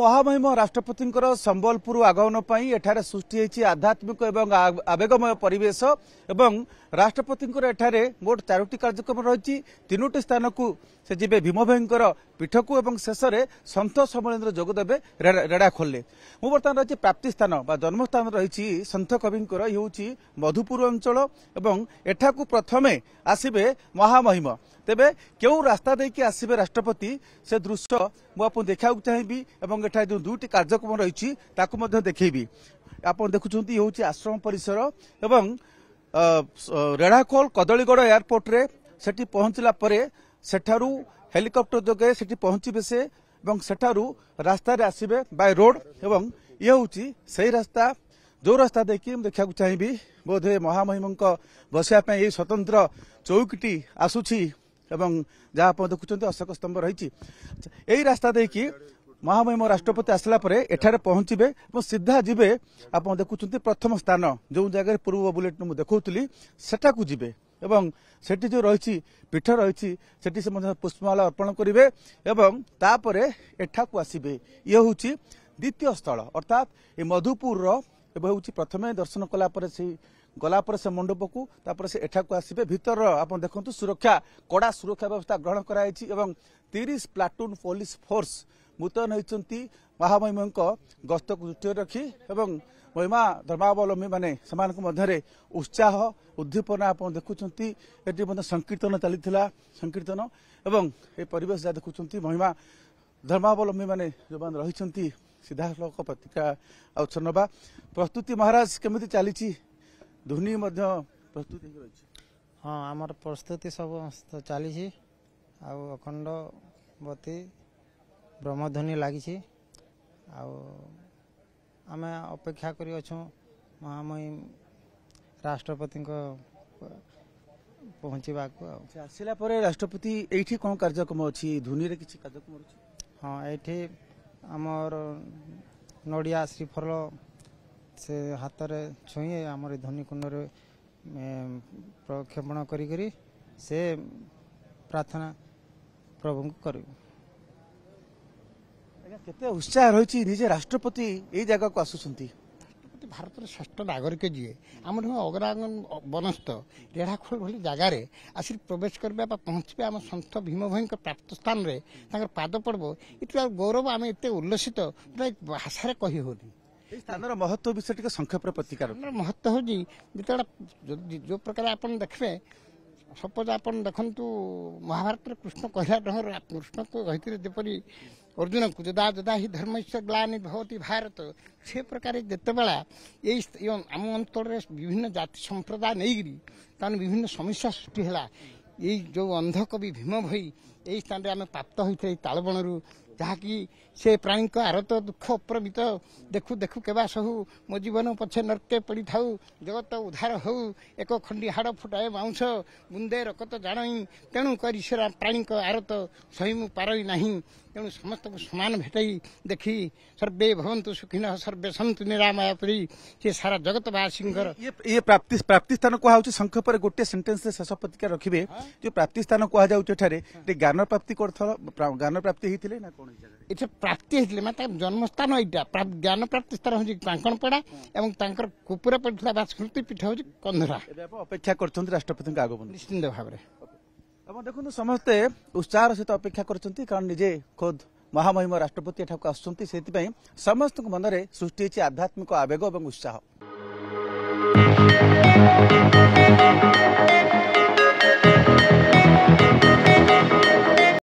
ମହାମହିମ ରାଷ୍ଟ୍ରପତିଙ୍କର ସମ୍ବଲପୁର ଆଗମନ ପାଇଁ ଏଠାରେ ସୃଷ୍ଟି ହୋଇଛି ଆଧ୍ୟାତ୍ମିକ ଏବଂ ଆବେଗମୟ ପରିବେଶ ଏବଂ ରାଷ୍ଟ୍ରପତିଙ୍କର ଏଠାରେ ମୋଟ ଚାରୋଟି କାର୍ଯ୍ୟକ୍ରମ ରହିଛି ତିନୋଟି ସ୍ଥାନକୁ ସେ ଯିବେ ଭୀମଭୋଇଙ୍କର ପୀଠକୁ ଏବଂ ଶେଷରେ ସନ୍ଥ ସମ୍ମିଳନୀରେ ଯୋଗଦେବେ ରେଡ଼ାଖୋଲେ ମୁଁ ବର୍ତ୍ତମାନ ରହିଛି ପ୍ରାପ୍ତି ସ୍ଥାନ ବା ଜନ୍ମସ୍ଥାନ ରହିଛି ସନ୍ଥ କବିଙ୍କର ଇଏ ହେଉଛି ମଧୁପୁର ଅଞ୍ଚଳ ଏବଂ ଏଠାକୁ ପ୍ରଥମେ ଆସିବେ ମହାମହିମ ତେବେ କେଉଁ ରାସ୍ତା ଦେଇକି ଆସିବେ ରାଷ୍ଟ୍ରପତି ସେ ଦୃଶ୍ୟ ମୁଁ ଆପଣ ଦେଖିବାକୁ ଚାହିଁବି ଏବଂ ଏଠାରେ ଯେଉଁ ଦୁଇଟି କାର୍ଯ୍ୟକ୍ରମ ରହିଛି ତାକୁ ମଧ୍ୟ ଦେଖେଇବି ଆପଣ ଦେଖୁଛନ୍ତି ହେଉଛି ଆଶ୍ରମ ପରିସର ଏବଂ ରେଢ଼ାଖୋଲ କଦଳୀଗଡ଼ ଏୟାରପୋର୍ଟରେ ସେଠି ପହଞ୍ଚିଲା ପରେ ସେଠାରୁ ହେଲିକପ୍ଟର ଯୋଗେ ସେଠି ପହଞ୍ଚିବେ ସେ ଏବଂ ସେଠାରୁ ରାସ୍ତାରେ ଆସିବେ ବାଇ ରୋଡ୍ ଏବଂ ଇଏ ହେଉଛି ସେହି ରାସ୍ତା ଯେଉଁ ରାସ୍ତା ଦେଇକି ମୁଁ ଦେଖିବାକୁ ଚାହିଁବି ବୋଧହୁଏ ମହାମହିମଙ୍କ ବସିବା ପାଇଁ ଏହି ସ୍ୱତନ୍ତ୍ର ଚୌକିଟି ଆସୁଛି ଏବଂ ଯାହା ଆପଣ ଦେଖୁଛନ୍ତି ଅଶୋକ ସ୍ତମ୍ଭ ରହିଛି ଏହି ରାସ୍ତା ଦେଇକି ମହାମହିମ ରାଷ୍ଟ୍ରପତି ଆସିଲା ପରେ ଏଠାରେ ପହଞ୍ଚିବେ ଏବଂ ସିଧା ଯିବେ ଆପଣ ଦେଖୁଛନ୍ତି ପ୍ରଥମ ସ୍ଥାନ ଯେଉଁ ଜାଗାରେ ପୂର୍ବ ବୁଲେଟିନ୍ ମୁଁ ଦେଖାଉଥିଲି ସେଠାକୁ ଯିବେ ଏବଂ ସେଠି ଯେଉଁ ରହିଛି ପୀଠ ରହିଛି ସେଠି ସେ ମଧ୍ୟ ପୁଷ୍ପମାଳା ଅର୍ପଣ କରିବେ ଏବଂ ତାପରେ ଏଠାକୁ ଆସିବେ ଇଏ ହେଉଛି ଦ୍ୱିତୀୟ ସ୍ଥଳ ଅର୍ଥାତ୍ ଏ ମଧୁପୁରର ଏବେ ହେଉଛି ପ୍ରଥମେ ଦର୍ଶନ କଲା ପରେ ସେ ଗଲା ପରେ ସେ ମଣ୍ଡପକୁ ତାପରେ ସେ ଏଠାକୁ ଆସିବେ ଭିତରର ଆପଣ ଦେଖନ୍ତୁ ସୁରକ୍ଷା କଡ଼ା ସୁରକ୍ଷା ବ୍ୟବସ୍ଥା ଗ୍ରହଣ କରାଯାଇଛି ଏବଂ ତିରିଶ ପ୍ଲାଟୁନ୍ ପୋଲିସ ଫୋର୍ସ मुत हुन्छ महामहिम गस्तको दृष्टि रक्ि एवं महिमा धर्मावलम्बी मध्य उत्साह उद्दीपना देखुन्छ यदिर्तन चाहिँ संकीर्तन ए महिमा धर्मावलम्बी महिना सिधासलख प्रतिक्रिया आउन प्रस्तुति महाराज के चाहिँ धुनी प्रस्तुति सब चालिस आउ बती ବ୍ରହ୍ମଧ୍ୱନି ଲାଗିଛି ଆଉ ଆମେ ଅପେକ୍ଷା କରିଅଛୁ ମହାମହିମ ରାଷ୍ଟ୍ରପତିଙ୍କ ପହଞ୍ଚିବାକୁ ଆଉ ଆସିଲା ପରେ ରାଷ୍ଟ୍ରପତି ଏଇଠି କ'ଣ କାର୍ଯ୍ୟକ୍ରମ ଅଛି ଧୁନିରେ କିଛି କାର୍ଯ୍ୟକ୍ରମ ଅଛି ହଁ ଏଇଠି ଆମର ନଡ଼ିଆ ଶ୍ରୀଫଳ ସେ ହାତରେ ଛୁଇଁ ଆମର ଏ ଧ୍ୱନିକୁଣ୍ଡରେ ପ୍ରକ୍ଷେପଣ କରିକରି ସେ ପ୍ରାର୍ଥନା ପ୍ରଭୁଙ୍କୁ କରିବୁ କେତେ ଉତ୍ସାହ ରହିଛି ନିଜେ ରାଷ୍ଟ୍ରପତି ଏଇ ଜାଗାକୁ ଆସୁଛନ୍ତି ରାଷ୍ଟ୍ରପତି ଭାରତର ଶ୍ରେଷ୍ଠ ନାଗରିକ ଯିଏ ଆମର ହଁ ଅଗ୍ରାଙ୍ଗନ ବନସ୍ଥ ରେଢ଼ାଖୋଳ ଭଳି ଜାଗାରେ ଆସିକି ପ୍ରବେଶ କରିବା ବା ପହଞ୍ଚିବା ଆମ ସନ୍ଥ ଭୀମଭୋଇଙ୍କ ପ୍ରାପ୍ତ ସ୍ଥାନରେ ତାଙ୍କର ପାଦ ପଡ଼ିବ ଏଥିରେ ଗୌରବ ଆମେ ଏତେ ଉଲ୍ଲସିତ ଯେଉଁଟା ଭାଷାରେ କହି ହେଉନି ସ୍ଥାନର ମହତ୍ଵ ବିଷୟ ଟିକେ ସଂକ୍ଷେପରେ ପ୍ରତିକାର ମହତ୍ଵ ହେଉଛି ଯେତେବେଳେ ଯେଉଁ ପ୍ରକାର ଆପଣ ଦେଖିବେ ସପୋଜ୍ ଆପଣ ଦେଖନ୍ତୁ ମହାଭାରତରେ କୃଷ୍ଣ କହିଲା ଢଙ୍ଗର କୃଷ୍ଣ କହିଥିଲେ ଯେପରି ଅର୍ଜୁନଙ୍କୁ ଯଦା ଯଦା ହିଁ ଧର୍ମ ଧର୍ମେଶ୍ୱର ଗ୍ଲାନି ଭବତି ଭାରତ ସେ ପ୍ରକାର ଯେତେବେଳେ ଏଇ ଆମ ଅଞ୍ଚଳରେ ବିଭିନ୍ନ ଜାତି ସମ୍ପ୍ରଦାୟ ନେଇକିରି ତାମାନେ ବିଭିନ୍ନ ସମସ୍ୟା ସୃଷ୍ଟି ହେଲା ଏଇ ଯେଉଁ ଅନ୍ଧକବି ଭୀମ ଭୋଇ ଏଇ ସ୍ଥାନରେ ଆମେ ପ୍ରାପ୍ତ ହୋଇଥାଏ ତାଳବଣରୁ ଯାହାକି ସେ ପ୍ରାଣୀଙ୍କ ଆରତ ଦୁଃଖ ପ୍ରବିତ ଦେଖୁ ଦେଖୁ କେବା ସହୁ ମୋ ଜୀବନ ପଛେ ନର୍କେ ପଡ଼ିଥାଉ ଜଗତ ଉଦ୍ଧାର ହେଉ ଏକ ଖଣ୍ଡି ହାଡ଼ ଫୁଟାଏ ବାଉଁଶ ବୁନ୍ଦେ ରକତ ଜାଣଇ ତେଣୁ କରି ସେ ପ୍ରାଣୀଙ୍କ ଆରତ ସହି ମୁଁ ପାରଇ ନାହିଁ ତେଣୁ ସମସ୍ତଙ୍କୁ ସମାନ ଭେଟାଇ ଦେଖି ସର୍ବେ ଭବନ୍ତୁ ସୁଖୀନ ସର୍ବେ ସନ୍ତୁ ନିରାମୟ ପରି ସେ ସାରା ଜଗତବାସୀଙ୍କର ଇଏ ପ୍ରାପ୍ତି ପ୍ରାପ୍ତି ସ୍ଥାନ କୁହାଯାଉଛି ସଂଖ୍ୟ ପରେ ଗୋଟିଏ ସେଣ୍ଟେନ୍ସରେ ଶେଷ ପ୍ରତିକ୍ରିୟା ରଖିବେ ଯେଉଁ ପ୍ରାପ୍ତି ସ୍ଥାନ କୁହାଯାଉଛି ଏଠାରେ ଗାନ ପ୍ରାପ୍ତି କରିଥର ଗାନ ପ୍ରାପ୍ତି ହେଇଥିଲେ ନା କ'ଣ ଏଠି ପ୍ରାପ୍ତି ହେଇଥିଲେ ମାନେ ତାଙ୍କ ଜନ୍ମସ୍ଥାନ ଏଇଟା ଜ୍ଞାନ ପ୍ରାପ୍ତି ସ୍ଥାନ ହେଉଛି କାଙ୍କଣପଡ଼ା ଏବଂ ତାଙ୍କର କୁପୁରା ପଡ଼ିଥିବା ବା ସ୍ମୃତି ପୀଠ ହେଉଛି କନ୍ଧରା ଅପେକ୍ଷା କରୁଛନ୍ତି ରାଷ୍ଟ୍ରପତିଙ୍କ ଆଗମନ ନିଶ୍ଚିନ୍ତ ଭାବରେ ଏବଂ ଦେଖନ୍ତୁ ସମସ୍ତେ ଉତ୍ସାହର ସହିତ ଅପେକ୍ଷା କରୁଛନ୍ତି କାରଣ ନିଜେ ଖୋଦ ମହାମହିମ ରାଷ୍ଟ୍ରପତି ଏଠାକୁ ଆସୁଛନ୍ତି ସେଥିପାଇଁ ସମସ୍ତଙ୍କ ମନରେ ସୃଷ୍ଟି ହେଇଛି ଆଧ୍ୟାତ୍ମିକ ଆବେଗ ଏବଂ ଉତ୍ସାହ Thank you.